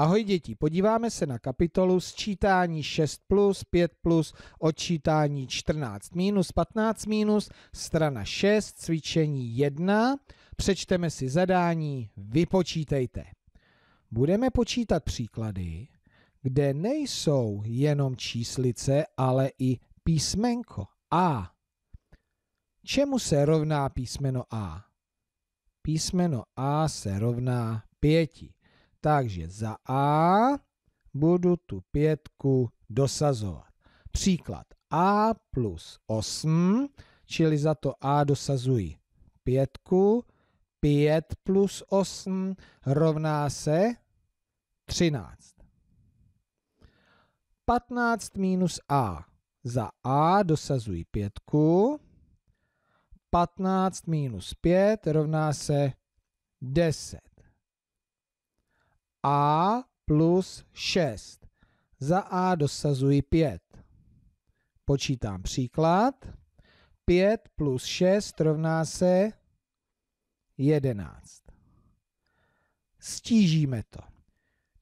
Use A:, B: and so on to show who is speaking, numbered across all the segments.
A: Ahoj děti, podíváme se na kapitolu sčítání 6 plus, 5 plus, odčítání 14 minus, 15 minus, strana 6, cvičení 1. Přečteme si zadání, vypočítejte. Budeme počítat příklady, kde nejsou jenom číslice, ale i písmenko A. Čemu se rovná písmeno A? Písmeno A se rovná pěti. Takže za A budu tu pětku dosazovat. Příklad A plus 8, čili za to A dosazuji pětku. 5 plus 8 rovná se 13. 15 minus A. Za A dosazuji pětku. 15 minus 5 rovná se 10 a plus 6. Za a dosazuji 5. Počítám příklad. 5 plus 6 rovná se 11. Stížíme to.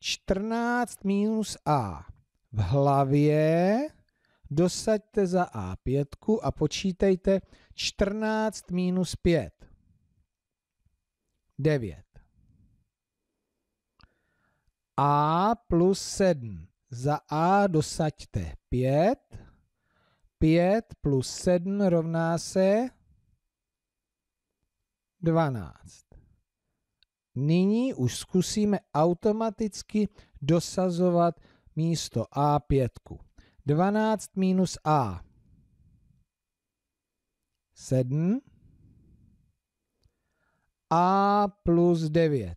A: 14 minus a v hlavě dosaďte za a 5 a počítejte 14 minus 5. 9 a plus 7. Za a dosaďte 5. 5 plus 7 rovná se 12. Nyní už zkusíme automaticky dosazovat místo a 5 12 minus a 7 a plus 9.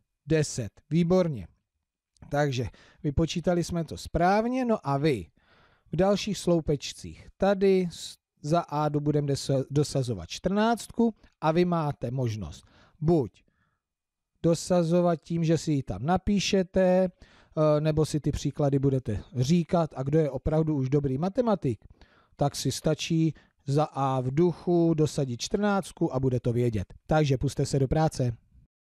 A: 10. Výborně. Takže vypočítali jsme to správně, no a vy v dalších sloupečcích tady za A budeme dosazovat 14 a vy máte možnost buď dosazovat tím, že si ji tam napíšete, eh, nebo si ty příklady budete říkat a kdo je opravdu už dobrý matematik, tak si stačí za A v duchu dosadit čtrnáctku a bude to vědět. Takže puste se do práce.